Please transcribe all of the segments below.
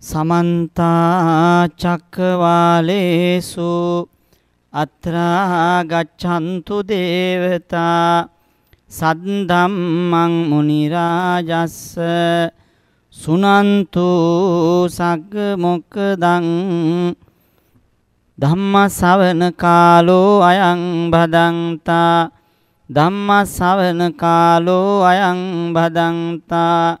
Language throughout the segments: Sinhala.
සමන්ත චක්කවාලේසු අත්‍රා ගච්ඡන්තු දේවතා සද්දම්මං මුනි රාජස්ස සුනන්තු සග්ග මොක්කදං ධම්ම ශවන කාලෝ අයං බදන්තා ධම්ම ශවන කාලෝ අයං බදන්තා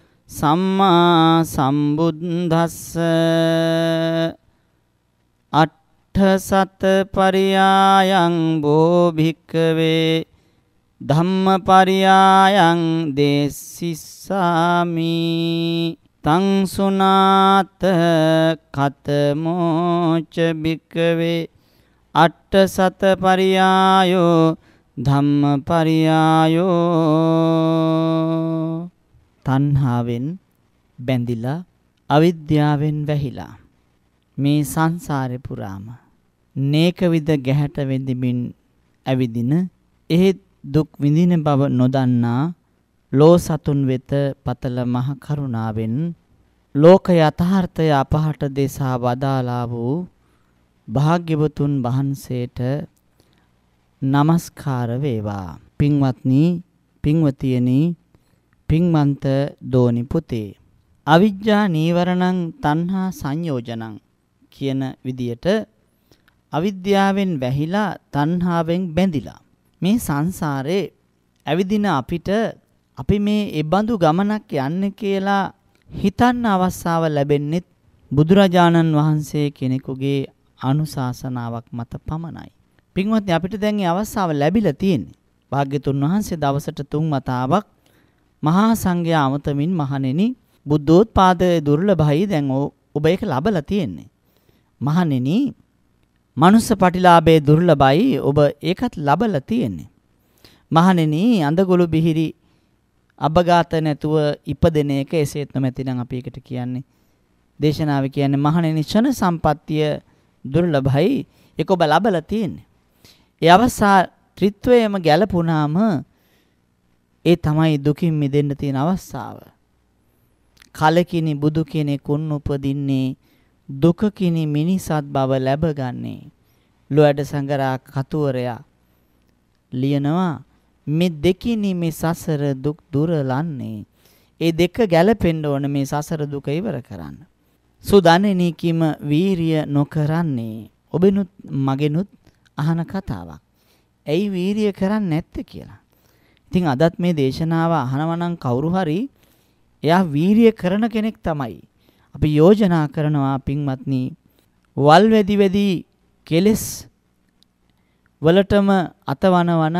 සම්මා සම්බුද්දස්ස අට්ඨ සත පරියායං බෝ භික්කවේ ධම්මපරියායං දේසිස්සාමි තං සුනාත කතමෝච භික්කවේ අට්ඨ සත පරියායෝ ධම්මපරියායෝ තණ්හාවෙන් බැඳිලා අවිද්‍යාවෙන් වැහිලා මේ සංසාරේ පුරාම නේකවිද ගැහැට වෙඳිමින් ඇවිදින එහෙත් දුක් විඳින බව නොදන්නා ලෝ සතුන් වෙත පතල මහ කරුණාවෙන් ලෝක යථාර්ථය අපහට දෙසා වදාලා වූ භාග්‍යවතුන් වහන්සේට নমස්කාර වේවා පින්වත්නි පින්වතියනි පින්මන්ත දෝනි පුතේ අවිජ්ජා නීවරණං තණ්හා සංයෝජනං කියන විදියට අවිද්‍යාවෙන් වැහිලා තණ්හාවෙන් බැඳිලා මේ සංසාරේ ඇවිදින අපිට අපි මේ ඒබඳු ගමනක් යන්න කියලා හිතන්න අවස්ථාව ලැබෙන්නේ බුදුරජාණන් වහන්සේ කෙනෙකුගේ අනුශාසනාවක් මත පමණයි. පින්වත්නි අපිට දැන් මේ අවස්ථාව ලැබිලා තියෙන්නේ. භාග්‍යතුන් වහන්සේ දවසට තුන් වතාවක් මහා සංඝයා අමතමින් මහණෙනි බුද්ධෝත්පාදයේ දුර්ලභයි දැන් ඔබ ඒක ලබලා තියෙන්නේ. මහණෙනි මනුස්ස පටිලාභයේ දුර්ලභයි ඔබ ඒකත් ලබලා තියෙන්නේ. මහණෙනි අඳගොළු බිහිරි අබගාත නැතුව ඉපදෙන එක එසේත් නොමැති නම් අපි ඒකට කියන්නේ දේශනාවේ කියන්නේ මහණෙනි ෂණ සම්පත්තිය දුර්ලභයි ඒක ඔබ ලබලා තියෙන්නේ. ඒ අවසා ත්‍රිත්වයම ගැලපුණාම ඒ තමයි දුකින් මිදෙන්න තියෙන අවස්ථාව. කලකිනි බුදු කෙනෙක් උන් උපදින්නේ දුකකිනි මිනිසත් බව ලැබගන්නේ. ලොඇඩ සංගරා කතුවරයා ලියනවා මේ දෙකිනි මේ සසර දුක් දුරලන්නේ. ඒ දෙක ගැලපෙන්න ඕන මේ සසර දුක ඉවර කරන්න. සුදනෙනි කිම වීරිය නොකරන්නේ. ඔබෙනුත් මගෙනුත් අහන කතාවක්. ඇයි වීරිය කරන්නේ නැත්තේ කියලා. ඉතින් අදත් මේ දේශනාව අහනවා නම් කවුරු හරි එයා වීරිය කරන කෙනෙක් තමයි. අපි යෝජනා කරනවා පින්වත්නි වල් වෙදි වෙදි කෙලස් වලටම අතවනවන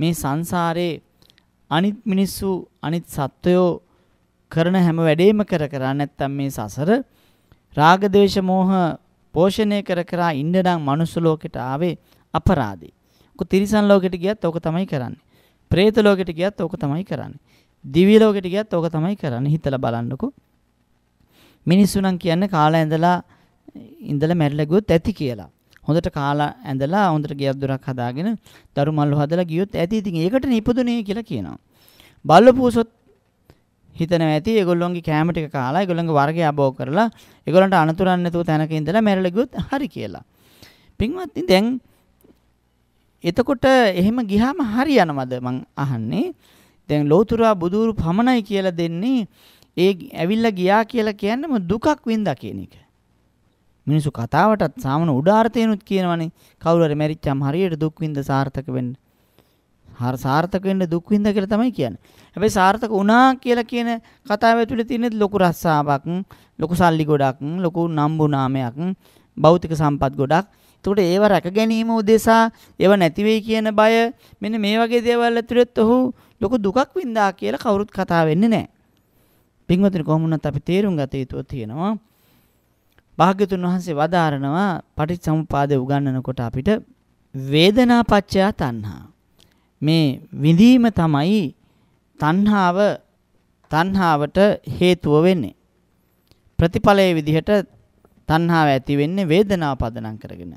මේ සංසාරේ අනිත් මිනිස්සු අනිත් සත්වයෝ කරන හැම වැඩේම කර කර නැත්තම් මේ සසර රාග දේශ මොහ පෝෂණය කර කර ඉන්න නම් මනුස්ස ලෝකෙට ආවේ අපරාධේ. කො තිරිසන් ලෝකෙට ගියත් ඕක තමයි කරන්නේ. പ്രේත ලෝකෙට ගියත් ඕක තමයි කරන්නේ. දිව්‍ය ලෝකෙට ගියත් ඕක තමයි කරන්නේ. හිතලා බලන්නකෝ. මිනිස්සු නම් කියන්නේ කාලා ඇඳලා ඉඳලා මැරිලා ගියොත් ඇති කියලා. හොඳට කාලා ඇඳලා හොඳට ගෙයක් දොරක් හදාගෙන දරු මල්ලු හදලා ගියොත් ඇති. ඉතින් ඒකට නිපදුනේ කියලා කියනවා. බල්ල පූසොත් හිතනවා ඇති ඒගොල්ලොන්ගේ කෑම ටික කාලා ඒගොල්ලන්ගේ වර්ගය අබෝ කරලා ඒගොල්ලන්ට අනතුරක් නැතුව තැනක ඉඳලා මැරෙලා ගියොත් හරි කියලා. පින්වත්නි දැන් එතකොට එහෙම ගියාම හරියනවද මං අහන්නේ. දැන් ලෝතුරා බුදුරු පමණයි කියලා දෙන්නේ ඒ ඇවිල්ලා ගියා කියලා කියන්නම දුකක් වින්දා කියන එක. මිනිස්සු කතාවටත් සාමාන්‍ය උඩාර්ථයනුත් කියනවනේ කවුරු හරි මැරිච්චාම හරියට දුක් වින්ද සාර්ථක වෙන්න. හර සාර්ථක වෙන්න දුක් වින්ද කියලා තමයි කියන්නේ. හැබැයි සාර්ථක වුණා කියලා කියන කතාව ඇතුලේ තියෙන ලොකු රස්සාවක්, ලොකු සල්ලි ගොඩක්, ලොකු නම්බු නාමයක්, භෞතික සම්පත් ගොඩක්. එතකොට ඒව රැක ගැනීම උදෙසා ඒව නැති වෙයි කියන බය මෙන්න මේ වගේ දේවල් ඇතුළත් ඔහු ලොකු දුකක් වින්දා කියලා කවුරුත් කතා වෙන්නේ නැහැ. පින්වතුනි කොහොමුණත් අපි තේරුම් ගත යුතුව තියෙනවා. භාග්‍යතුන් වහන්සේ වදාරනවා පටිච්චසමුපාදය උගන්වනකොට අපිට වේදනා පත්‍ය තණ්හා. මේ විඳීම තමයි තණ්හාව තණ්හාවට හේතුව වෙන්නේ. ප්‍රතිඵලයේ විදිහට තණ්හාව ඇති වෙන්නේ වේදනාව පදනම් කරගෙන.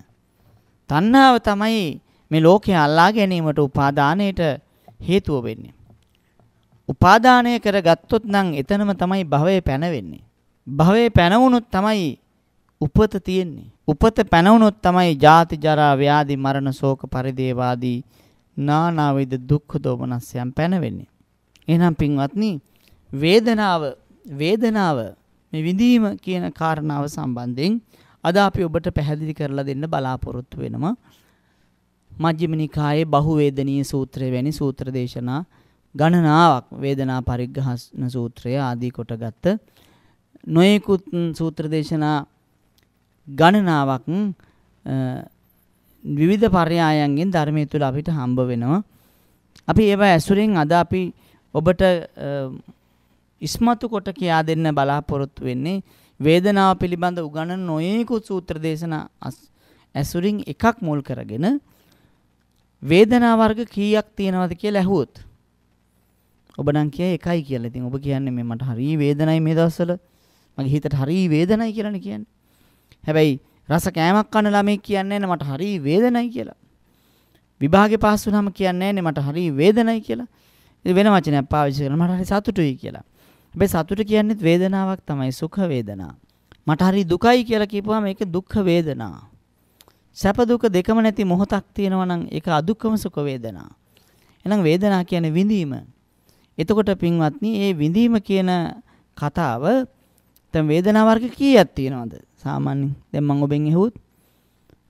තණ්හාව තමයි මේ ලෝකේ අල්ලා ගැනීමට උපාදානයට හේතුව වෙන්නේ. උපාදානය කරගත්තොත් නම් එතනම තමයි භවයේ පැනවෙන්නේ. භවයේ පැනවුනොත් තමයි උපත තියෙන්නේ. උපත පැනවුනොත් තමයි ජාති ජරා ව්‍යාධි මරණ ශෝක පරිදේවාදී නානාවිද දුක්ඛ දෝමනස්යන් පැනවෙන්නේ. එහෙනම් පින්වත්නි වේදනාව වේදනාව මේ විඳීම කියන කාරණාව සම්බන්ධයෙන් අද අපි ඔබට පැහැදිලි කරලා දෙන්න බලාපොරොත්තු වෙනවා. මජ්ක්‍ධිම නිකායේ බහුවේදනීය සූත්‍රය වැනි සූත්‍ර දේශනා ගණනාවක් වේදනා පරිග්‍රහන සූත්‍රය ආදී කොටගත් නොයෙකුත් සූත්‍ර දේශනා ගණනාවක් විවිධ පරයායන්ගෙන් ධර්මය තුළ අපිට හම්බ වෙනවා. අපි ඒවා ඇසුරෙන් අද අපි ඔබට ඉස්මතු කොට කියා දෙන්න බලාපොරොත්තු වෙන්නේ වේදනාව පිළිබඳ උගන නොයෙකුත් සූත්‍ර දේශනා ඇසුරින් එකක් මුල් කරගෙන වේදනා වර්ග කීයක් තියෙනවද කියලා ඇහුවොත් ඔබ නම් කියයි එකයි කියලා. ඉතින් ඔබ කියන්නේ මේ මට හරි වේදනයි මේ දවස්වල. මගේ හිතට හරි වේදනයි කියලානේ කියන්නේ. හැබැයි රස කෑමක් කන ළමෙක් කියන්නේ නැහැ මට හරි වේදනයි කියලා. විභාගේ පාස් වුණාම කියන්නේ නැහැ මට හරි වේදනයි කියලා. ඉතින් වෙන වචනයක් පාවිච්චි කරලා මට හරි සතුටුයි කියලා. හැබැයි සතුට කියන්නේත් වේදනාවක් තමයි සුඛ වේදනා. මට හරි දුකයි කියලා කියපුවාම ඒක දුක්ඛ වේදනා. සැප දුක දෙකම නැති මොහොතක් තියෙනවා නම් ඒක අදුක්කම සුඛ වේදනා. එහෙනම් වේදනා කියන්නේ විඳීම. එතකොට පින්වත්නි මේ විඳීම කියන කතාව දැන් වේදනා වර්ග කීයක් තියෙනවද? සාමාන්‍යයෙන් දැන් මම ඔබෙන් ඇහුවොත්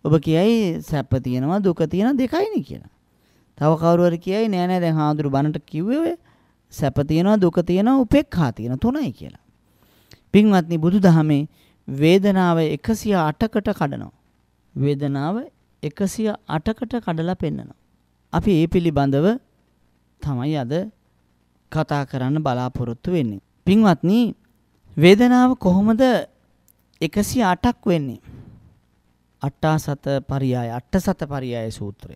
ඔබ කියයි සැප තියෙනවා දුක තියෙනවා දෙකයිනේ කියලා. තව කවුරු හරි කියයි නෑ නෑ දැන් හාඳුරු බනට කිව්වේ සැප තියෙනවා දුක තියෙනවා උපේක්ඛා තියෙන තුනයි කියලා. පින්වත්නි බුදුදහමේ වේදනාව 108කට කඩනවා. වේදනාව 108කට කඩලා පෙන්නනවා. අපි ඒ පිළිබඳව තමයි අද කතා කරන්න බලාපොරොත්තු වෙන්නේ. පින්වත්නි වේදනාව කොහොමද 108ක් වෙන්නේ? අට්ඨාසත පරියාය අට්ඨසත පරියාය සූත්‍රය.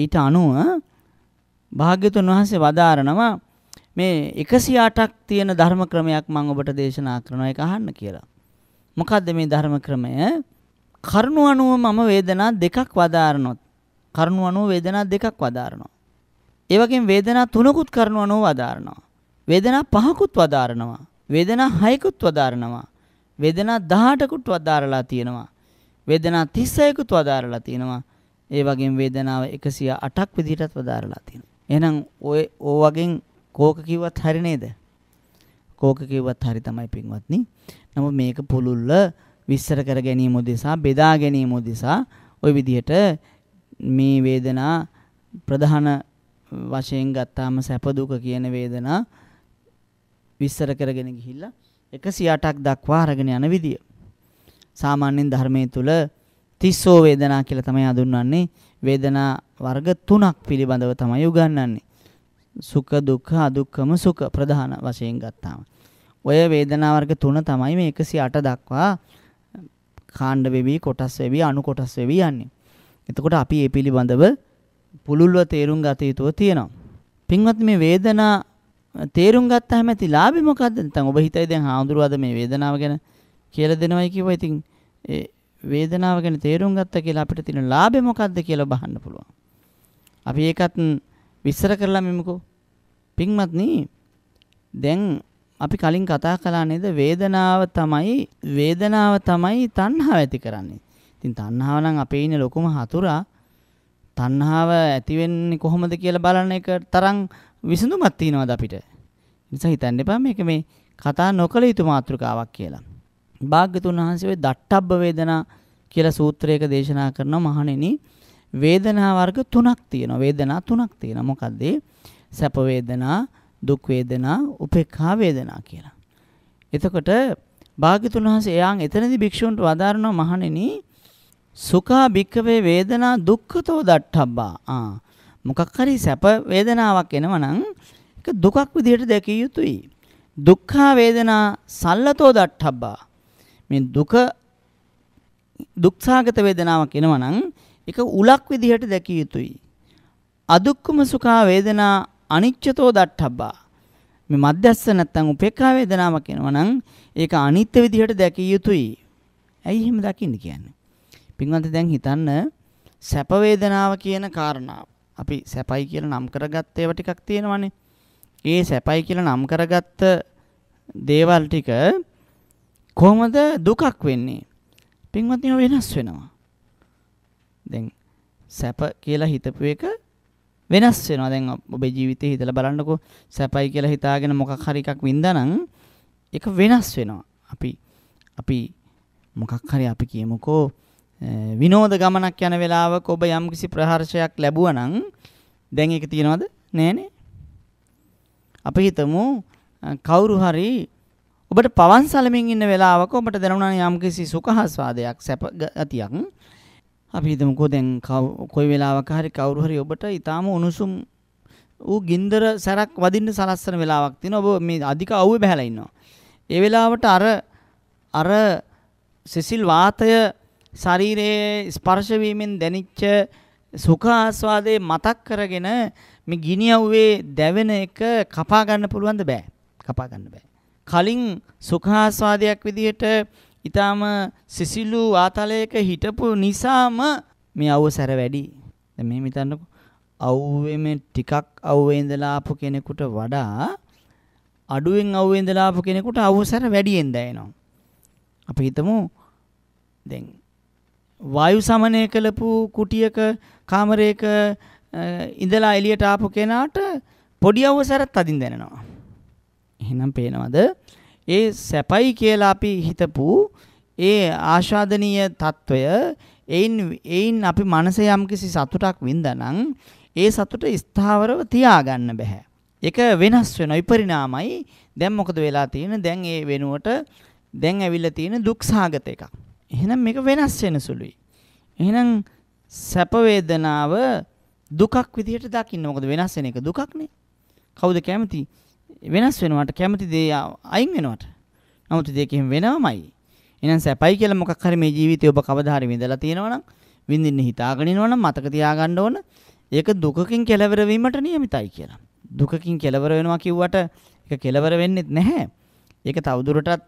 ඊට අනුව භාග්‍යතුන් වහන්සේ වදාරනවා මේ 108ක් තියෙන ධර්ම ක්‍රමයක් මම ඔබට දේශනා කරනවා ඒක අහන්න කියලා. මොකද්ද මේ ධර්ම ක්‍රමය? කරුණු අනුව මම වේදනා දෙකක් වදාරනොත් කරුණු අනුව වේදනා දෙකක් වදාරනවා. ඒ වගේම වේදනා තුනකුත් කරුණු අනුව වදාරනවා. වේදනා පහකුත් වදාරනවා. වේදනා හයකුත් වදාරනවා. වේදනා 18කුත් වදාරලා තියෙනවා. වේදනා 31කුත් වදාරලා තියෙනවා. ඒ වගේම වේදනාව 108ක් විදිහටත් වදාරලා තියෙනවා. එහෙනම් ඔය ඕවගෙන් කෝක කිව්වත් හරි නේද? කෝක කිව්වත් හරි තමයි පින්වත්නි. නමුත් මේක පුළුල්ල විස්තර කර ගැනීම උදෙසා බෙදා ගැනීම උදෙසා ওই විදිහට මේ වේදනා ප්‍රධාන වශයෙන් ගත්තාම සැප දුක කියන වේදනා විස්තර කරගෙන ගිහිල්ලා 108ක් දක්වා අරගෙන යන විදිය. සාමාන්‍යයෙන් ධර්මයේ තුල තිස්සෝ වේදනා කියලා තමයි හඳුන්වන්නේ. වේදනා වර්ග තුනක් පිළිබඳව තමයි උගන්වන්නේ. සුඛ දුක්ඛ අදුක්ඛම සුඛ ප්‍රධාන වශයෙන් ගත්තාම ඔය වේදනා වර්ග තුන තමයි මේ 108 දක්වා කාණ්ඩ වෙවි කොටස් වෙවි අණු කොටස් වෙවි යන්නේ. එතකොට අපි මේ පිළිබඳව පුළුල්ව තේරුම් ගත යුතුව තියෙනවා. පින්වත් මේ වේදනා තේරුම් ගත්තාම ඇති ලාභේ මොකද්ද? නැත්නම් ඔබ හිතයි දැන් හාඳුරුවාද මේ වේදනාව ගැන කියලා දෙනවයි කිව්වා. ඉතින් ඒ වේදනාව ගැන තේරුම් ගත්තා කියලා අපිට තියෙන ලාභේ මොකද්ද කියලා බහන්න පුළුවන්. අපි ඒකත් විස්තර කරලා මෙමුකෝ. පින්වත්නි දැන් අපි කලින් කතා කළා නේද වේදනාව තමයි වේදනාව තමයි තණ්හාව ඇති කරන්නේ. ඉතින් තණ්හාව නම් අපේ ඉන්නේ ලොකුම හතුරා. තණ්හාව ඇති වෙන්නේ කොහොමද කියලා බලන එක තරම් විසඳුමක් තියනවාද අපිට? නිසා හිතන්න එපා මේක මේ කතා නොකළ යුතු මාතෘකාවක් කියලා. භාග්‍යතුන් වහන්සේ ඔය දට්ඨබ්බ වේදනා කියලා සූත්‍රයක දේශනා කරනවා මහණෙනි. වේදනා වර්ග තුනක් තියෙනවා. වේදනා තුනක් තියෙනවා. මොකද සැප වේදනා, දුක් වේදනා, උපේක්ඛා වේදනා කියලා. එතකොට භාග්‍යතුන් වහන්සේ එයන් එතනදී භික්ෂුන්ට වදාරනවා මහණෙනි සුඛා භික්කවේ වේදනා දුක්ඛතෝ දට්ඨබ්බා. ආ මොකක් හරි සැප වේදනාවක් එනවා නම් ඒක දුකක් විදිහට දැකිය යුතුයි. දුක්ඛා වේදනා සල්ලතෝ දට්ඨබ්බා. මේ දුක දුක්සාගත වේදනාවක් එනවා නම් ඒක උලක් විදිහට දැකිය යුතුයි. අදුක්කම සුඛා වේදනා අනිච්චතෝ දට්ඨබ්බා. මේ මධ්‍යස්ස නැත්තම් උපේක්ඛා වේදනාව කියනවා නම් ඒක අනිත්‍ය විදිහට දැකිය යුතුයි. ඇයි එහෙම දකින්න කියන්නේ? පින්වන්ත දැන් හිතන්න සැප වේදනාව කියන කාරණාව. අපි සැපයි කියලා නම් කරගත්ත ඒවා ටිකක් තියෙනවානේ. ඒ සැපයි කියලා නම් කරගත්ත දේවල් ටික කොහොමද දුකක් වෙන්නේ? පින්වත්නි වෙනස් වෙනවා. දැන් සැප කියලා හිතපු එක වෙනස් වෙනවා. දැන් ඔබේ ජීවිතේ හිතලා බලන්නකෝ සැපයි කියලා හිතාගෙන මොකක් හරි එකක් වින්දානම් ඒක වෙනස් වෙනවා. අපි අපි මොකක් හරි අපි කියමුකෝ විනෝද ගමනක් යන වෙලාවක ඔබ යම්කිසි ප්‍රහර්ෂයක් ලැබුවා නම් දැන් ඒක තියනවද? නෑනේ. අපි හිතමු කවුරු හරි ඔබට පවන් සලමින් ඉන්න වෙලාවක ඔබට දැනුණා යම්කිසි සුඛ ආස්වාදයක් සැප ගතියක් අපි හිතමුකෝ දැන් කොයි වෙලාවක හරි කවුරු හරි ඔබට ඊටාම උණුසුම් ඌ ගින්දර සැරක් වදින්න සලස්සන වෙලාවක් තියෙනවා. ඔබ මේ අධික අවුවේ බහැලා ඉන්නවා. ඒ වෙලාවට අර අර සිසිල් වාතය ශරීරයේ ස්පර්ශ වීමෙන් දැනිච්ච සුඛ ආස්වාදේ මතක් කරගෙන මේ ගිනි අවුවේ දැවෙන එක කපා ගන්න පුළුවන්ද බෑ. කපා ගන්න බෑ. කලින් සුඛ ආස්වාදයක් විදිහට ඊටාම සිසිලු වාතලයක හිටපු නිසාම මේ අවුව සැර වැඩි. දැන් මෙහෙම හිතන්නකො අවුවේ මේ ටිකක් අවුවේ ඉඳලා ආපු කෙනෙකුට වඩා අඩුවෙන් අවුවේ ඉඳලා ආපු කෙනෙකුට අවුව සැර වැඩියෙන් දැනෙනවා. අපි හිතමු දැන් වායු සමනය කළපු කුටියක කාමරයක ඉඳලා එළියට ආපු කෙනාට පොඩි අවසරත් අදින් දැනෙනවා. එහෙනම් පේනවද? ඒ සැපයි කියලා අපි හිතපු ඒ ආශාදනීය తত্ত্বය එයින් එයින් අපි මනසේ යම්කිසි සතුටක් වින්දානම් ඒ සතුට ස්ථාවරව තියාගන්න බෑ. ඒක වෙනස් වෙන විපරිණාමයි. දැන් මොකද වෙලා තියෙන්නේ? දැන් ඒ වෙනුවට දැන් ඇවිල්ලා තියෙන දුක්සහගත එකක්. එහෙනම් මේක වෙනස් වෙන සුළුයි. එහෙනම් සැප වේදනාව දුකක් විදිහට දකින්න. මොකද වෙනස් වෙන එක දුකක්නේ. කවුද කැමති? වෙනස් වෙනවට කැමති දේ අයින් වෙනවට. නමුත් දෙක එහෙම වෙනවමයි. එහෙනම් සැපයි කියලා මොකක් හරි මේ ජීවිතේ ඔබ කවදා හරි විඳලා තියෙනවනම් විඳින්න හිතාගෙන ඉනවනම් මතක තියාගන්න ඕන ඒක දුකකින් කෙලවර වීමට නියමිතයි කියලා. දුකකින් කෙලවර වෙනවා කිව්වට ඒක කෙලවර වෙන්නේ නැහැ. ඒක තවදුරටත්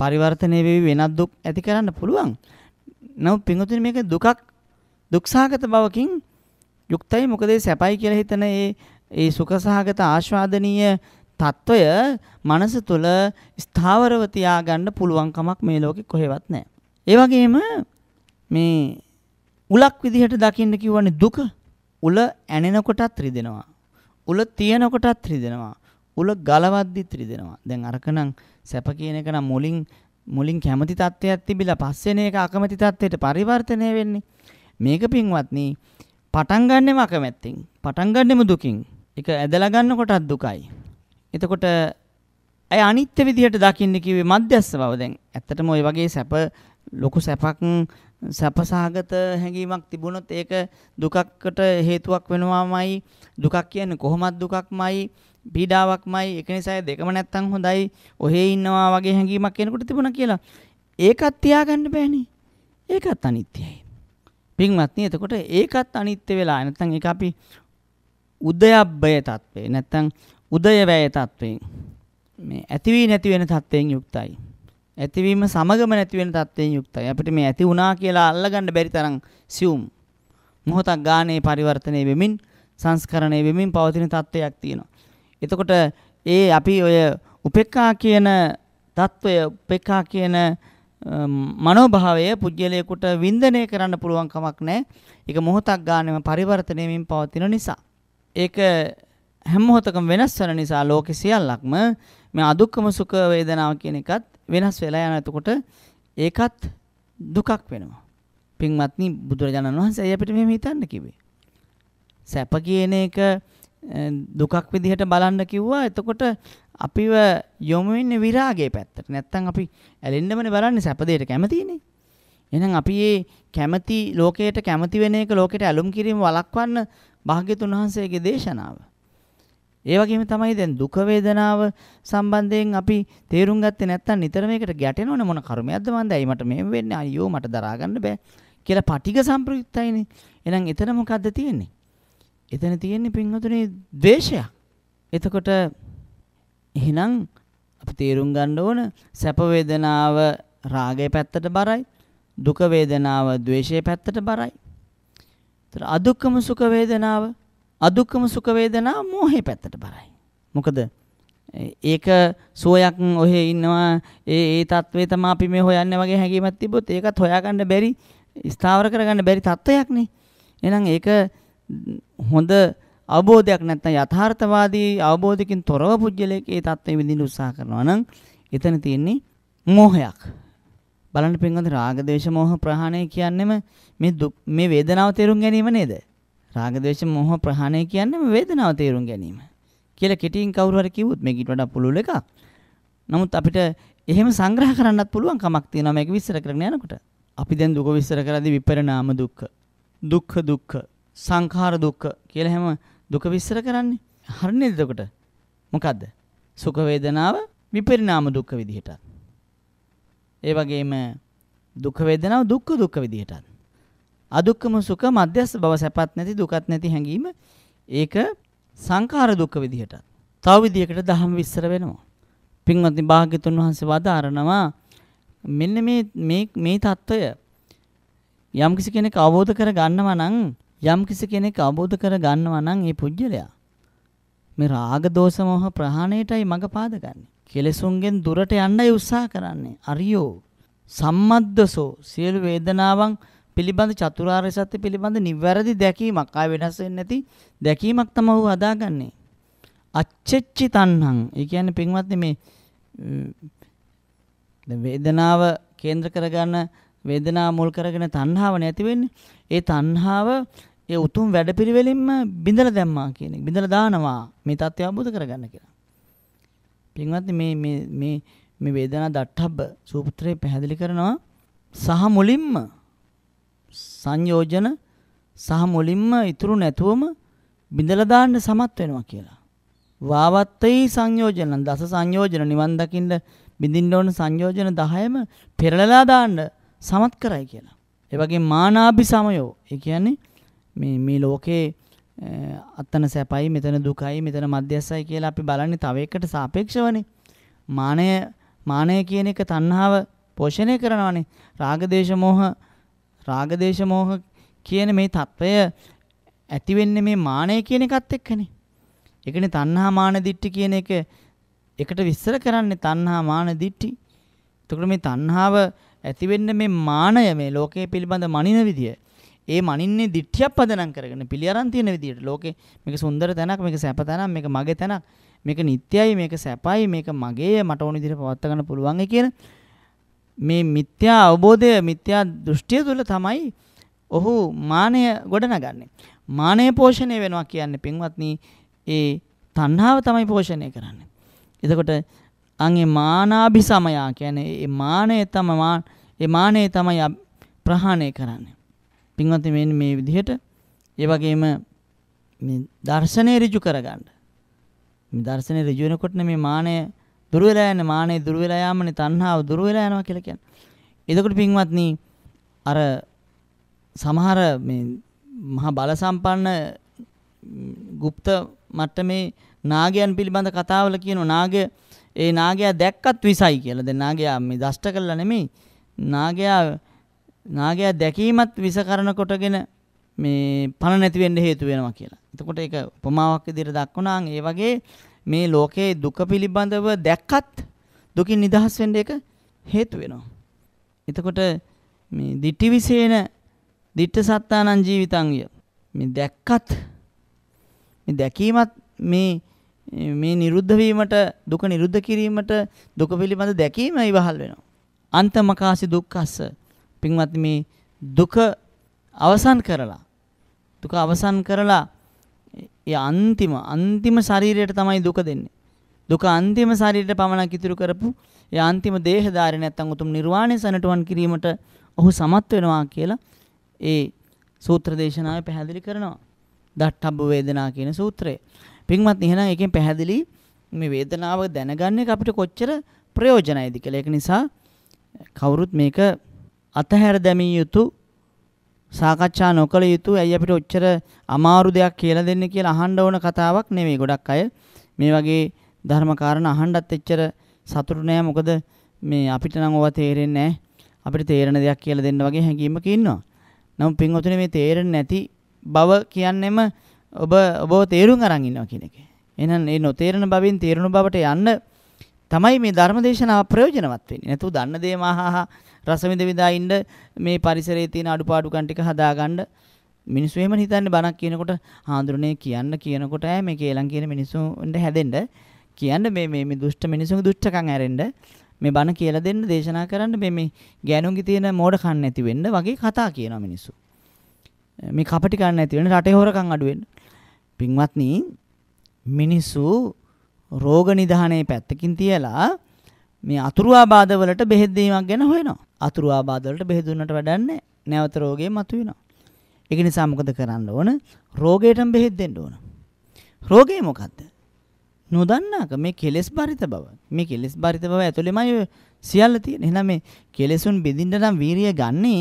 පරිවර්තනය වෙවි වෙනත් දුක් ඇති කරන්න පුළුවන්. නමුත් පින්වතුනි මේක දුකක් දුක්සහගත බවකින් යුක්තයි මොකද සැපයි කියලා හිතන ඒ ඒ සුඛසහගත ආස්වාදනීය తত্ত্বය මනස තුල ස්ථාවරව තියාගන්න පුළුවන් කමක් මේ ලෝකෙ කොහෙවත් නැහැ. ඒ වගේම මේ උලක් විදිහට දකින්න කිව්වනේ දුක. උල ඇනෙනකොටත් රිදෙනවා. උල තියෙනකොටත් රිදෙනවා. උල ගලවද්දිත් රිදෙනවා. දැන් අරකනම් සැප කියන එක නම් මුලින් මුලින් කැමති තත්ත්වයක් තිබිලා පස්සේනේ ඒක අකමැති තත්ත්වයට පරිවර්තනය වෙන්නේ. මේක පින්වත්නි පටන් ගන්නෙම අකමැත්තෙන්. පටන් ගන්නෙම දුකින්. ඒක ඇදලා ගන්නකොටත් දුකයි. එතකොට ඇය අනිත්‍ය විදිහට දකින්න කිව්වේ මධ්‍යස්ස බව. දැන් ඇත්තටම ওই වගේ සැප ලොකු සැපක් සැපසහගත හැඟීමක් තිබුණොත් ඒක දුකකට හේතුවක් වෙනවාමයි. දුකක් කියන්නේ කොහොමත් දුකක්මයි. පීඩාවක්මයි ඒක නිසා දෙකම නැත්තම් හොඳයි ඔහේ ඉන්නවා වගේ හැඟීමක් කෙනෙකුට තිබුණා කියලා ඒකත් තියාගන්න බෑනේ ඒකත් අනිත්‍යයි පින්වත්නි එතකොට ඒකත් අනිත්‍ය වෙලා නැත්තම් ඒක අපි උදයබ්බය තත්වේ නැත්තම් උදයවැය තත්වයෙන් මේ ඇති වී නැති වෙන තත්වයෙන් යුක්තයි. ඇතිවීම සමගම නැති වෙන තත්වයෙන් යුක්තයි. අපිට මේ ඇති වුණා කියලා අල්ලගන්න බැරි තරම් සියුම් මොහොතක් ගානේ පරිවර්තනය වෙමින් සංස්කරණය වෙමින් පවතින තත්වයක් තියෙනවා. එතකොට ඒ අපි ඔය උපේක්ඛා කියන தত্ত্বය උපේක්ඛා කියන මනෝභාවය පුජ්‍යලයකට වින්දනය කරන්න පුළුවන් කමක් නැහැ. ඒක මොහොතක් ගානේම පරිවර්තනය වෙමින් පවතින නිසා. ඒක හැම මොහොතකම වෙනස් වෙන නිසා ලෝක සියල්ලක්ම මේ අදුක්කම සුඛ වේදනාව කියන එකත් වෙනස් වෙලා යන එතකොට ඒකත් දුකක් වෙනවා. පින්වත්නි බුදුරජාණන් වහන්සේ අපිට මෙහෙම හිතන්න කිව්වේ. සැප කියන එක දුකක් විදිහට බලන්න කිව්වා. එතකොට අපිව යොමු වෙන්නේ විරාගයේ පැත්තට. නැත්තම් අපි ඇලෙන්නමනේ බලන්නේ සැප දෙයට කැමතිනේ. එහෙනම් අපි මේ කැමති ලෝකයට කැමති වෙන එක ලෝකයට ඇලුම් කිරීම වළක්වන්න භාග්‍යතුන් වහන්සේගේ දේශනාව. ඒ වගේම තමයි දැන් දුක වේදනාව සම්බන්ධයෙන් අපි තේරුම් ගත්තේ නැත්නම් නිතර මේකට ගැටෙනවනේ මොන කර්මයක්ද මන්ද ඇයි මට මෙහෙම වෙන්නේ අයියෝ මට දරා ගන්න බෑ කියලා පටිඝ සම්ප්‍රයුක්තයිනේ. එහෙනම් එතන මොකද්ද තියෙන්නේ? එතන තියෙන්නේ පින්වතුනේ ද්වේෂයක්. එතකොට එහෙනම් අපි තේරුම් ගන්න ඕන සැප වේදනාව රාගය පැත්තට බරයි දුක වේදනාව ද්වේෂය පැත්තට බරයි ඒතර අදුක්කම සුඛ වේදනාව අදුක්කම සුඛ වේදනාව මෝහේ පැත්තට බරයි. මොකද ඒක සුවයක් ඔහෙ ඉන්නවා ඒ ඒ తත්වේ තමයි අපි මේ හොයන්නේ වගේ හැඟීමක් තිබ්බොත් ඒකත් හොයාගන්න බැරි ස්ථාවර කරගන්න බැරි తත්වයක්නේ. එහෙනම් ඒක හොඳ අවබෝධයක් නැත්නම් යථාර්ථවාදී අවබෝධකින් තොරව පුජ්‍යලයක ඒ తත්වෙ විඳින්න උත්සාහ කරනවා නම් එතන තියෙන්නේ මෝහයක්. බලන්න පින්වන්ත රාග ද්වේෂ මෝහ ප්‍රහාණය කියන්නේම මේ දුක් මේ වේදනාව තේරුම් ගැනීම නේද? රාග ද්වේෂ මෝහ ප්‍රහාණය කියන්නේම වේදනාව තේරුම් ගැනීම. කියලා කෙටියෙන් කවුරු හරි කිව්වොත් මේකට වඩා පුළුල් එකක්. නමුත් අපිට එහෙම සංග්‍රහ කරන්නත් පුළුවන් කමක් තියෙනවා මේක විස්තර කරගෙන යනකොට. අපි දැන් දුක විස්තර කරද්දී විපරිණාම දුක්ඛ, දුක්ඛ දුක්ඛ, සංඛාර දුක්ඛ කියලා හැම දුක විස්තර කරන්නේ. හරිනේ එතකොට. මොකද්ද? සුඛ වේදනාව විපරිණාම දුක්ඛ විදිහටත්. ඒ වගේම දුක් වේදනාව දුක්ඛ දුක්ඛ විදිහටත් අදුක්කම සුඛ මධ්‍යස්ස බව සැපත් නැති දුකත් නැති හැඟීම ඒක සංඛාර දුක්ඛ විදිහටත් තව විදිහකට දහම් විස්තර වෙනවා පින්වත්නි භාග්‍යතුන් වහන්සේ වදාරනවා මෙන්න මේ මේ මේ தত্ত্বය යම්කිසි කෙනෙක් අවබෝධ කර ගන්නවා නම් යම්කිසි කෙනෙක් අවබෝධ කර ගන්නවා නම් ඒ පුජ්‍යලයා මේ රාග දෝෂ මොහ ප්‍රහාණයටයි මඟ පාදගන්නේ කෙලෙසුන්ගෙන් දුරට යන්නයි උත්සාහ කරන්නේ. අරියෝ සම්මද්දසෝ සියලු වේදනාවන් පිළිබඳ චතුරාර්ය සත්‍ය පිළිබඳ නිවැරදි දැකීමක් ආය වෙනස් වෙන්නේ නැති දැකීමක් තමයි ਉਹ හදාගන්නේ. අච්චච්චි තණ්හං. ඒ කියන්නේ පින්වත්නි මේ වේදනාව කේන්ද්‍ර කරගන්න වේදනාව මුල් කරගෙන තණ්හාව නැති වෙන්නේ. ඒ තණ්හාව ඒ උතුම් වැඩපිළිවෙලින්ම බිඳලා දැම්මා කියන එක. බිඳලා දානවා. මේ தත්ත්වය අවබෝධ කරගන්න කියලා. පින්වත්නි මේ මේ මේ මේ වේදනා දට්ඨබ්බ සූත්‍රය පැහැදිලි කරනවා සහ මුලින්ම සංයෝජන සහ මුලින්ම ඉතුරු නැතුවම බිඳලා දාන්න සමත් වෙනවා කියලා. වාවත්තේ සංයෝජන දස සංයෝජන නිවන් දකින්න බිඳින්න ඕන සංයෝජන 10ම පෙරලලා දාන්න සමත් කරයි කියලා. ඒ වගේ මානාභි සමයෝ. ඒ කියන්නේ මේ මේ ලෝකේ අත්තන සැපයි මෙතන දුකයි මෙතන මධ්‍යස්සයි කියලා අපි බලන්නේ තව එකට සාපේක්ෂවනේ. මානය මානය කියන එක තණ්හාව පෝෂණය කරනවානේ. රාගදේශ මොහ රාගදේශ මොහ කියන මේ తত্ত্বය ඇති වෙන්නේ මේ මානය කියන එකත් එක්කනේ. ඒකනේ තණ්හා මාන දිට්ටි කියන එක එකට විස්තර කරන්නේ තණ්හා මාන දිට්ටි. එතකොට මේ තණ්හාව ඇති වෙන්නේ මේ මානය මේ ලෝකයේ පිළිබඳ මනින විදිය. ඒ මනින්නේ දිට්ඨියක් පදනම් කරගෙන පිළිඅරන් තියෙන විදියට ලෝකේ මේක සුන්දර තැනක් මේක සැප තැනක් මේක මගේ තැනක් මේක නිත්‍යයි මේක සැපයි මේක මගේ මට ඕන විදියට පවත්වා ගන්න පුළුවන් කියන මේ මිත්‍යා අවබෝධය මිත්‍යා දෘෂ්ටිය තුළ තමයි ඔහු මානය ගොඩනගන්නේ මානය පෝෂණය වෙනවා කියන්නේ පින්වත්නි ඒ තණ්හාව තමයි පෝෂණය කරන්නේ එතකොට අන්ගේ මානාභිසමයා කියන්නේ මේ මානය තමයි ඒ මානය තමයි ප්‍රහාණය කරන්නේ පින්වත් මේ මේ විදිහට ඒ වගේම මේ දර්ශනය ඍජු කරගන්න. මේ දර්ශනය ඍජු වෙනකොට මේ මානය දුර වෙලා යන මානය දුර වෙලා යාමනේ තණ්හාව දුර වෙලා යනවා කියලා කියන්නේ. එතකොට පින්වත්නි අර සමහර මේ මහා බල සම්පන්න গুপ্ত මට්ටමේ නාගයන් පිළිබඳ කතාවල කියනවා නාගය ඒ නාගයා දැක්කත් විසයි කියලා. දැන් නාගයා මේ දෂ්ට කළා නෙමෙයි. නාගයා නාගයා දැකීමත් විසකරණ කොටගෙන මේ පණ නැති වෙන්න හේතු වෙනවා කියලා. එතකොට ඒක උපමාවක් විදිහට දක්වනාන් ඒ වගේ මේ ලෝකයේ දුක පිළිබඳව දැක්කත් දුකින් නිදහස් වෙන්න ඒක හේතු වෙනවා. එතකොට මේ ditthi විසේන ditta sattanan ජීවිතං මේ දැක්කත් මේ දැකීමත් මේ මේ නිරුද්ධ වීමට දුක නිරුද්ධ කිරීමට දුක පිළිබඳ දැකීම ඉවහල් වෙනවා. අන්තමකාසි දුක්ඛස්ස පින්වත් මේ දුක අවසන් කරලා දුක අවසන් කරලා ඒ අන්තිම අන්තිම ශරීරයට තමයි දුක දෙන්නේ. දුක අන්තිම ශරීරයට පමණක් ඉතුරු කරපු ඒ අන්තිම දේහධාරී නැත්තම් උතුම් නිර්වාණය සනටුවන් කිරීමට ඔහු සමත් වෙනවා කියලා ඒ සූත්‍ර දේශනාවේ පැහැදිලි කරනවා. දට්ඨබ්බ වේදනා කියන සූත්‍රය. පින්වත් එහෙනම් එකෙන් පැහැදිලි මේ වේදනාව දැනගන්න එක අපිට කොච්චර ප්‍රයෝජනයිද කියලා. ඒක නිසා කවුරුත් මේක අතහැර දැමිය යුතු සාකච්ඡා නොකළ යුතු ඇයි අපිට ඔච්චර අමාරු දෙයක් කියලා දෙන්නේ කියලා අහන්න ඕන කතාවක් නෙවෙයි ගොඩක් අය මේ වගේ ධර්ම කාරණා අහන්නත් එච්චර සතුටු නෑ මොකද මේ අපිට නම් ඕවා තේරෙන්නේ නෑ අපිට තේරෙන දෙයක් කියලා දෙන්න වගේ හැඟීමක ඉන්නවා නමුත් පින්වතුනි මේ තේරෙන්නේ නැති බව කියන්නෙම ඔබ ඔබව තේරුම් අරන් ඉන්නවා කියන එක එහෙනම් මේ නොතේරෙන බවින් තේරුණු බවට යන්න තමයි මේ ධර්මදේශනාව ප්‍රයෝජනවත් වෙන්නේ. නැතු දන්න දේ මහා රස විඳ විඳා ඉන්න මේ පරිසරයේ තියෙන අඩුපාඩුකම් ටික හදාගන්න මිනිස්සු එහෙම හිතන්නේ බණක් කියනකොට හාඳුරනේ කියන්න කියනකොට ඈ මේ කේලම් කියන මිනිස්සුන්ට හැදෙන්න කියන්න මේ මේ මේ දුෂ්ට මිනිසුන්ගේ දුෂ්ටකම් ඇරෙන්න මේ බණ කියලා දෙන්න දේශනා කරන්න මේ මේ ගෑනුන්ගේ තියෙන මෝඩකම් නැති වෙන්න වගේ කතා කියනවා මිනිස්සු. මේ කපටි කන්න නැති වෙන්න රටේ හොරකම් අඩු වෙන්න. පින්වත්නි මිනිස්සු රෝග නිධානයේ පැත්තකින් තියලා මේ අතුරු ආබාධ වලට බෙහෙත් දීමක් ගැන හොයනවා. අතුරු ආබාධ වලට බෙහෙත් දුන්නට වැඩක් නැහැ. නැවත රෝගේ මතුවෙනවා. ඒක නිසා මොකද කරන්න ඕන? රෝගයටම බෙහෙත් දෙන්න ඕන. රෝගේ මොකද්ද? නොදන්නාක මේ කෙලෙස් බරිත බව. මේ කෙලෙස් බරිත බව ඇතුළෙමයි සියල්ල තියෙන්නේ. එහෙනම් මේ කෙලෙසුන් බෙදින්න නම් වීරිය ගන්නේ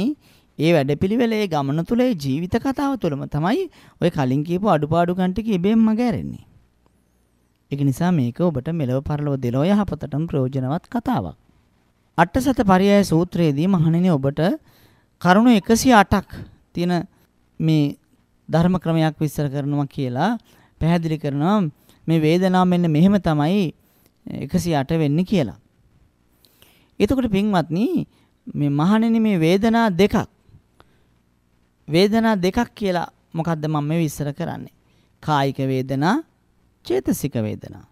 ඒ වැඩපිළිවෙල ඒ ගමන තුලේ ජීවිත කතාව තුළම තමයි ඔය කලින් කියපු අඩුපාඩු කන්ටික ඉබේම මගහැරෙන්නේ. ඒක නිසා මේක ඔබට මෙලව පරලොව දෙලොව යහපතටම ප්‍රයෝජනවත් කතාවක්. අටසත පරියාය සූත්‍රයේදී මහණෙනි ඔබට කරුණු 108ක් තියෙන මේ ධර්ම ක්‍රමයක් විස්තර කරනවා කියලා පැහැදිලි කරනවා මේ වේදනාව මෙන්න මෙහෙම තමයි 108 වෙන්නේ කියලා. එතකොට පින්වත්නි මේ මහණෙනි මේ වේදනා දෙකක් වේදනා දෙකක් කියලා මොකද්ද මම මේ විස්තර කරන්නේ? කායික වේදනා චේතසික වේදනා.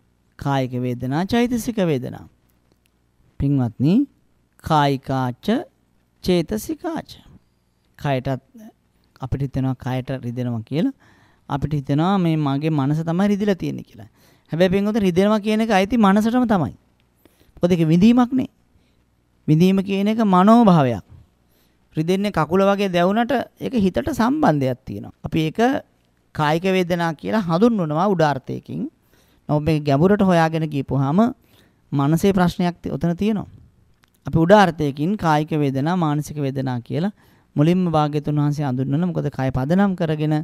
කායික වේදනා, චෛතසික වේදනා. පින්වත්නි, කායිකාච චේතසිකාච. කයටත් අපිට හිතෙනවා කයට රිදෙනවා කියලා. අපිට හිතෙනවා මේ මගේ මනස තමයි රිදිලා තියෙන්නේ කියලා. හැබැයි පින්වත්නි රිදෙනවා කියන එක අයිති මනසටම තමයි. මොකද ඒක විඳීමක් නේ. විඳීම කියන එක මනෝභාවයක්. රිදෙන්නේ කකුල වගේ දැවුනට ඒක හිතට සම්බන්ධයක් තියෙනවා. අපි ඒක කායික වේදනා කියලා හඳුන්වනවා උඩාර්ථයකින්. නමුත් මේක ගැඹුරට හොයාගෙන ගියපුවාම මනසේ ප්‍රශ්නයක් උතන තියෙනවා. අපි උඩාර්ථයකින් කායික වේදනා මානසික වේදනා කියලා මුලින්ම භාග්‍යතුන් වහන්සේ අඳුන්වන මොකද කය පදනම් කරගෙන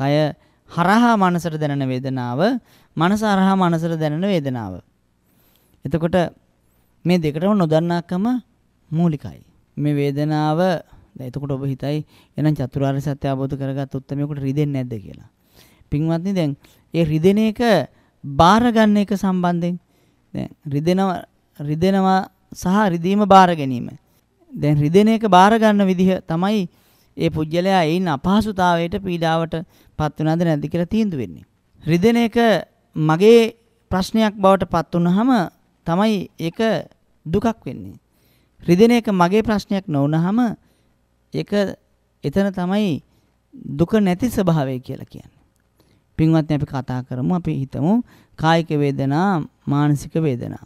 කය හරහා මනසට දැනෙන වේදනාව මනස හරහා මනසට දැනෙන වේදනාව එතකොට මේ දෙකටම නොදන්නාකම මූලිකයි මේ වේදනාව දැන් එතකොට ඔබ හිතයි එහෙනම් චතුරාර්ය සත්‍ය අවබෝධ කරගත් උත්මයෙකුට රිදෙන්නේ නැද්ද කියලා. පින්වත්නි දැන් ඒ රිදෙන එක බාර ගන්න එක සම්බන්ධයෙන් දැන් රිදෙනවා රිදෙනවා සහ රිදීම බාර ගැනීම. දැන් රිදෙන එක බාර ගන්න විදිහ තමයි ඒ පුජ්‍යලයා ඒන අපහසුතාවයට පීඩාවට පත් වෙනවද නැද්ද කියලා තීන්දුව වෙන්නේ. රිදෙන එක මගේ ප්‍රශ්නයක් බවට පත් වුනහම තමයි ඒක දුකක් වෙන්නේ. රිදෙන එක මගේ ප්‍රශ්නයක් නොවුනහම ඒක එතන තමයි දුක නැති ස්වභාවය කියලා කියන්නේ. පින්වත්නි අපි කතා කරමු අපි හිතමු කායික වේදනා මානසික වේදනා.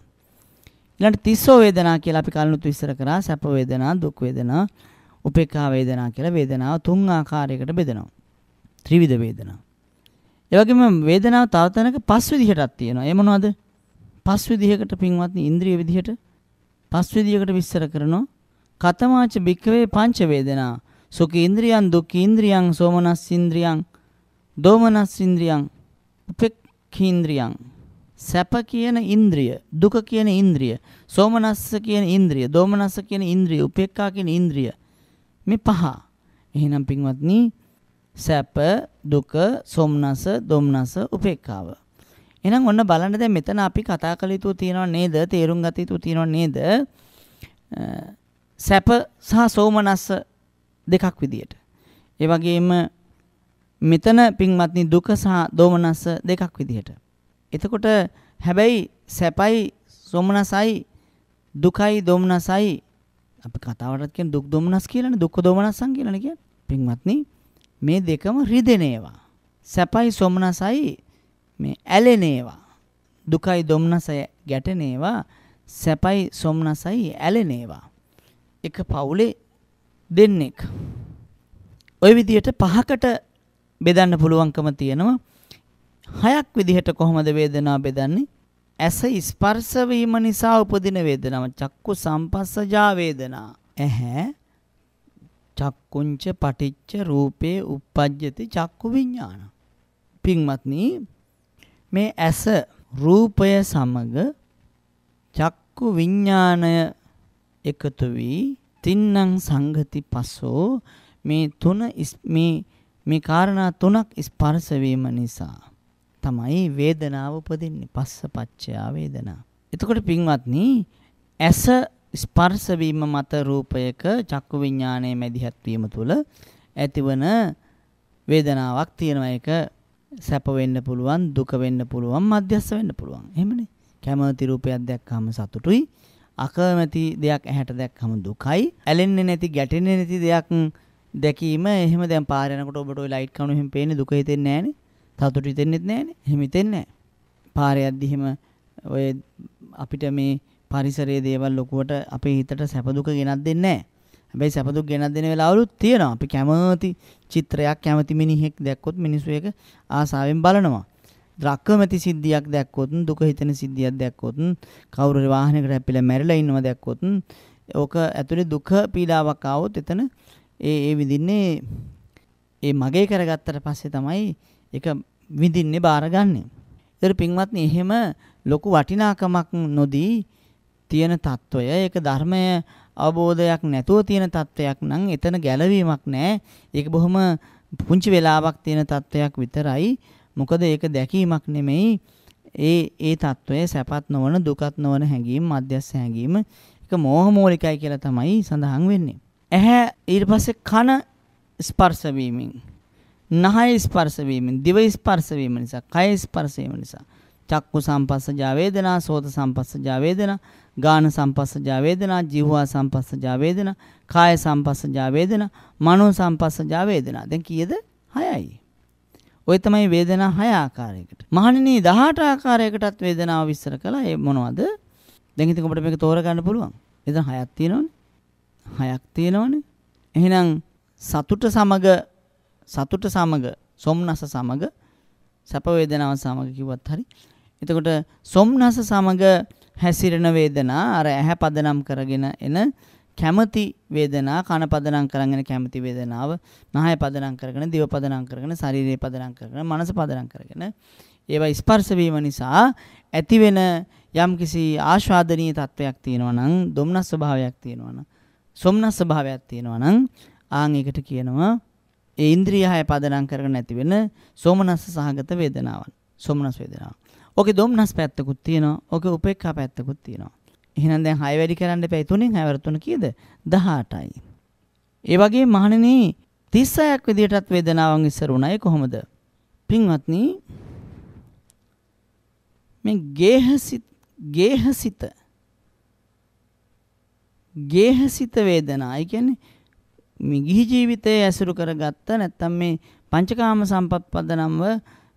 ඊළඟට තිස්සෝ වේදනා කියලා අපි කලිනුත් විස්තර කරා සැප වේදනා දුක් වේදනා උපේක්ඛා වේදනා කියලා වේදනාව තුන් ආකාරයකට බෙදෙනවා. ත්‍රිවිධ වේදනා. ඒ වගේම වේදනාව තව තැනක පස් විදිහටක් තියෙනවා. ඒ මොනවද? පස් විදිහකට පින්වත්නි ඉන්ද්‍රිය විදිහට පස් විදිහකට විස්තර කරනවා. කතමාච භික්ඛවේ පංච වේදනා සුඛ ඉන්ද්‍රියං දුක්ඛ ඉන්ද්‍රියං සෝමනස් ඉන්ද්‍රියං දෝමනස් ඉන්ද්‍රියං උපේක්ඛීන්ද්‍රියං සැප කියන ඉන්ද්‍රිය දුක කියන ඉන්ද්‍රිය සෝමනස්ස කියන ඉන්ද්‍රිය දෝමනස්ස කියන ඉන්ද්‍රිය උපේක්ඛා කියන ඉන්ද්‍රිය මේ පහ එහෙනම් පින්වත්නි සැප දුක සෝමනස දෝමනස උපේක්ඛාව එහෙනම් ඔන්න බලන්න දැන් මෙතන අපි කතා කළ යුතු තියෙනව නේද තේරුම් ගත යුතු තියෙනව නේද සැප සහ සෝමනස්ස දෙකක් විදියට. ඒ වගේම මෙතන පින්වත්නි දුක සහ දෝමනස්ස දෙකක් විදියට. එතකොට හැබැයි සැපයි සෝමනසයි දුකයි දෝමනසයි අපි කතාවටත් කියන දුක් දෝමනස් කියලානේ දුක්ඛ දෝමනස්සන් කියලානේ කියන්නේ. පින්වත්නි මේ දෙකම රිදෙනේවා. සැපයි සෝමනසයි මේ ඇලෙනේවා. දුකයි දෝමනසය ගැටෙනේවා. සැපයි සෝමනසයි ඇලෙනේවා. එක පවුලේ දෙන්නෙක් ওই විදිහට පහකට බෙදන්න පුළුවන්කම තියෙනවා හයක් විදිහට කොහොමද වේදනාව බෙදන්නේ ඇස ස්පර්ශ වීම නිසා උපදින වේදනාව චක්කු සම්පස්සජා වේදනා ඇහැ චක්කුංච පටිච්ච රූපේ uppajjati චක්කු විඥාන පින්වත්නි මේ ඇස රූපය සමග චක්කු විඥානය එකතු වී තින්නම් සංගති පස්සෝ මේ තුන මේ මේ කාරණා තුනක් ස්පර්ශ වීම නිසා තමයි වේදනාව උපදින්නේ පස්සපච්චයා වේදනා. එතකොට පින්වත්නි ඇස ස්පර්ශ වීම මත රූපයක චක්කු විඥානයේ මැදිහත් වීම තුළ ඇතිවන වේදනාවක් තියෙනවා ඒක සැප වෙන්න පුළුවන් දුක වෙන්න පුළුවන් මධ්‍යස්ස වෙන්න පුළුවන්. එහෙමනේ. කැමති රූපයක් දැක්කම සතුටුයි. අකමැති දෙයක් ඇහැට දැක්කම දුකයි. ඇලෙන්නේ නැති ගැටෙන්නේ නැති දෙයක් දැකීම එහෙම දැන් පාර යනකොට ඔබට ওই ලයිට් කණු එහෙම පේන්නේ දුක හිතෙන්නේ නැහනේ. සතුටු හිතෙන්නෙත් නැහනේ. එහෙම හිතෙන්නේ නැහැ. පාර යද්දි එහෙම ඔය අපිට මේ පරිසරයේ දේවල් ලොකුවට අපේ හිතට සැප දුක ගෙනත් දෙන්නේ නැහැ. හැබැයි සැප දුක් ගෙනත් දෙන වෙලාවලුත් තියෙනවා. අපි කැමති චිත්‍රයක් කැමති මිනිහෙක් දැක්කොත් මිනිස්සු ඒක ආසාවෙන් බලනවා. දක්කමැති සිද්ධියක් දැක්කොත් දුක හිතෙන සිද්ධියක් දැක්කොත් කවුරු හරි වාහනයකට හැපිලා මැරිලා ඉන්නවා දැක්කොත් ඕක ඇතුලේ දුක පීඩාවක් ආවොත් එතන ඒ ඒ විඳින්නේ ඒ මගේ කරගත්තට පස්සේ තමයි ඒක විඳින්නේ බාරගන්නේ. ඒතර පින්වත්නි එහෙම ලොකු වටිනාකමක් නොදී තියෙන తত্ত্বය ඒක ධර්මය අවබෝධයක් නැතුව තියෙන తত্ত্বයක් නම් එතන ගැළවීමක් නැහැ. ඒක බොහොම පුංචි වෙලාවක් තියෙන తত্ত্বයක් විතරයි මොකද ඒක දැකීමක් නෙමෙයි ඒ ඒ తত্ত্বය සැපත් නොවන දුකත් නොවන හැඟීම් මධ්‍යස්ස හැඟීම ඒක මෝහ මූලිකයි කියලා තමයි සඳහන් වෙන්නේ. ඇහැ ඊට පස්සේ කන ස්පර්ශ වීමෙන් නහය ස්පර්ශ වීමෙන් දිව ස්පර්ශ වීම නිසා කය ස්පර්ශ වීම නිසා චක්කු සම්පස්සජා වේදනා සෝත සම්පස්සජා වේදනා ගාන සම්පස්සජා වේදනා જીවහා සම්පස්සජා වේදනා කාය සම්පස්සජා වේදනා මනෝ සම්පස්සජා වේදනා දැන් කීයද 6යි ඔය තමයි වේදනා හය ආකාරයකට. මහණෙනි 18 ආකාරයකටත් වේදනාව විස්තර කළා. ඒ මොනවද? දැන් ඉතින් ඔබට මේක තෝරගන්න පුළුවන්. වේදන හයක් තියෙනවනේ. හයක් තියෙනවනේ. එහෙනම් සතුට සමග සතුට සමග සොම්නස සමග සැප වේදනාව සමග කිව්වත් හරි. එතකොට සොම්නස සමග හැසිරෙන වේදනා අර ඇහැ පදනම් කරගෙන එන කැමති වේදනා කන පදනම් කරගෙන කැමති වේදනාව නහය පදනම් කරගෙන දිව පදනම් කරගෙන ශරීරය පදනම් කරගෙන මනස පදනම් කරගෙන ඒවා ස්පර්ශ වීම නිසා ඇතිවෙන යම්කිසි ආස්වාදනීය තත්වයක් තියෙනවා නම් දුම්නස් ස්වභාවයක් තියෙනවා නම් සොම්නස් ස්වභාවයක් තියෙනවා නම් ආන් ඒකට කියනවා ඒ ඉන්ද්‍රිය හය පදනම් කරගෙන ඇති වෙන සෝමනස්ස සහගත වේදනාවන් සොම්නස් වේදනාව. ඔකේ දුම්නස් පැත්තකුත් තියෙනවා. ඔකේ උපේක්ඛා පැත්තකුත් තියෙනවා. එහෙනම් දැන් 6 වැඩි කරන්න එපා 3න් 6 වරතුන කීයද 18යි. ඒ වගේ මහණෙනි 36ක් විදියටත් වේදනාවන් ඉස්සර උනායි කොහොමද? පින්වත්නි මේ ගේහසිත ගේහසිත ගේහසිත වේදනා. ඒ කියන්නේ මේ ගිහි ජීවිතයේ ඇසුරු කරගත්ත නැත්තම් මේ පංචකාම සම්පත් පදනම්ව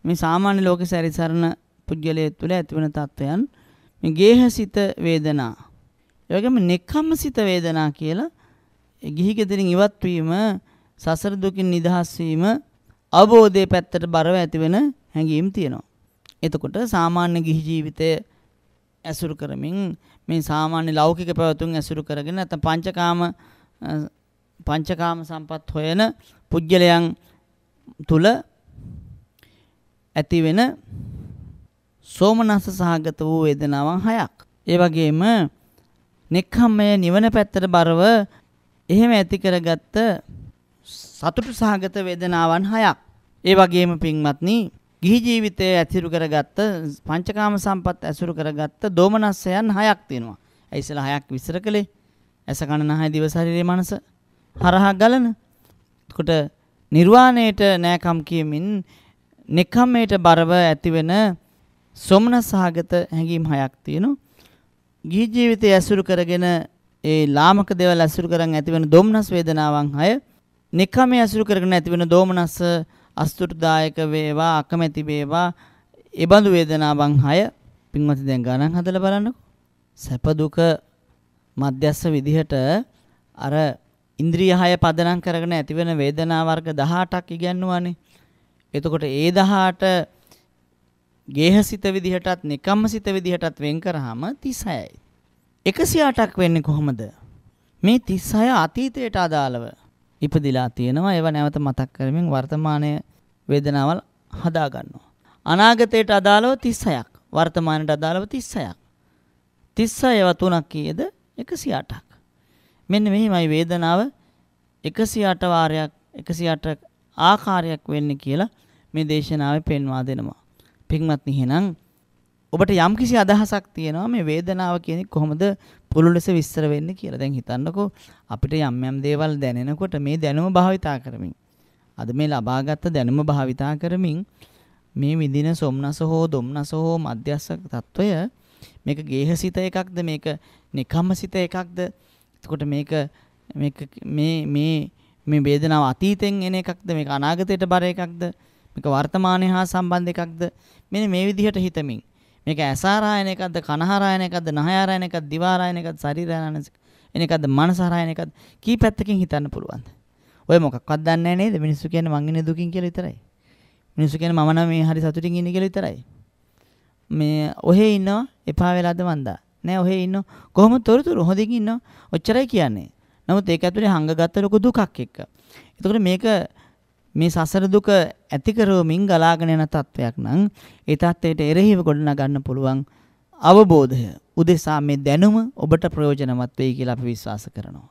මේ සාමාන්‍ය ලෝකේ සැරිසරන පුජ්‍යලයේ තුල ඇතිවන තත්වයන් මේ ගේහසිත වේදනා. ඒ වගේම නෙක්ඛම්මසිත වේදනා කියලා ගිහි ගෙදරින් ඉවත් වීම සසර දුකින් නිදහස් වීම අවබෝධයේ පැත්තට බරව ඇති වෙන හැඟීම් තියෙනවා. එතකොට සාමාන්‍ය ගිහි ජීවිතය ඇසුරු කරමින් මේ සාමාන්‍ය ලෞකික පැවතුම් ඇසුරු කරගෙන නැත්නම් පංචකාම පංචකාම සම්පත් හොයන පුජ්‍යලයන් තුල ඇති වෙන සෝමනස්ස සහගත වූ වේදනාවන් හයක්. ඒ වගේම නෙක්ඛම්මය නිවන පැත්තට බරව එහෙම ඇති කරගත්ත සතුටු සහගත වේදනාවන් හයක්. ඒ වගේම පින්වත්නි ගිහි ජීවිතයේ ඇතිරු කරගත්ත පංචකාම සම්පත් ඇසුරු කරගත්ත දෝමනස්සයන් හයක් තියෙනවා. ඒ ඉස්සලා හයක් විස්තර කළේ. ඇස කන නහය දිව ශරීරය මනස හරහා ගලන. එතකොට නිර්වාණයට නෑකම් කියමින් නෙකම්මයට බරව ඇතිවෙන සොම්නසහගත හැඟීම් හයක් තියෙනවා. ගිහි ජීවිතය ඇසුරු කරගෙන ඒ ලාමක දේවල් ඇසුරු කරන් ඇතිවන දොම්නස් වේදනාවන් හය, නිකම ඇසුරු කරගෙන ඇතිවන දෝමනස් අස්තුටුදායක වේවා, අකමැති වේවා, ඒබඳු වේදනාවන් හය පින්වත් දැන් ගණන් හදලා බලන්නකො. සැප දුක මධ්‍යස්ස විදිහට අර ඉන්ද්‍රිය හය පදනම් කරගෙන ඇතිවන වේදනා වර්ග 18ක් ඉගැන්වුවානේ. එතකොට ඒ 18 ගේහසිත විදිහටත් නිකම්මසිත විදිහටත් වෙන් කරාම 36යි. 108ක් වෙන්නේ කොහොමද? මේ 36 අතීතයට අදාළව ඉපදිලා තියෙනවා. ඒව නැවත මතක් කරමින් වර්තමානයේ වේදනාවල් හදා ගන්නවා. අනාගතයට අදාළව 36ක්, වර්තමානයට අදාළව 36ක්. 36 ඒවා තුනක් කීයද? 108ක්. මෙන්න මෙහිමයි වේදනාව 108 වාරයක් 108 ආකාරයක් වෙන්නේ කියලා මේ දේශනාවේ පෙන්වා දෙනවා. පින්වත්නි එහෙනම් ඔබට යම්කිසි අදහසක් තියෙනවා මේ වේදනාව කියන්නේ කොහොමද පුළුල් ලෙස විස්තර වෙන්නේ කියලා. දැන් හිතන්නකෝ අපිට යම් යම් දේවල් දැනෙනකොට මේ දැනුම භාවිතා කරමින් අද මේ ලබාගත් දැනුම භාවිතා කරමින් මේ විඳින සොම්නස හෝ දුම්නස හෝ මධ්‍යස්ස తত্ত্বය මේක ගේහසිත එකක්ද මේක නිකම්මසිත එකක්ද එතකොට මේක මේක මේ මේ මේ වේදනාව අතීතෙන් එන එකක්ද මේක අනාගතයට බර එකක්ද මේක වර්තමානයේ හා සම්බන්ධ එකක්ද මෙන්න මේ විදිහට හිතමින් මේක ඇසාරායන එකක්ද කනහරායන එකක්ද නහයාරායන එකක්ද දිවාරායන එකක්ද ශරීරායන එකක්ද මනසාරායන එකක්ද කී පැත්තකින් හිතන්න පුළුවන්ද ඔය මොකක්වත් දන්නේ නේද මිනිස්සු කියන්නේ මං ඉන්නේ දුකින් කියලා විතරයි මිනිස්සු කියන්නේ මම නම් මේ හරි සතුටින් ඉන්නේ කියලා විතරයි මේ ඔහෙ ඉන්නවා එපා වෙලාද වන්දා නෑ ඔහෙ ඉන්න කොහොම තොරතුරු හොඳින් ඉන්න ඔච්චරයි කියන්නේ නමුත් ඒක ඇතුලේ හංගගත්ත ලොකු දුකක් එක්ක එතකොට මේක මේ සසර දුක ඇති කරවමින් ගලාගෙන යන තත්වයක් නම් ඒ තත්වයට එරෙහිව ගොඩනගන්න පුළුවන් අවබෝධය උදෙසා මේ දැනුම ඔබට ප්‍රයෝජනවත් වෙයි කියලා අපි විශ්වාස කරනවා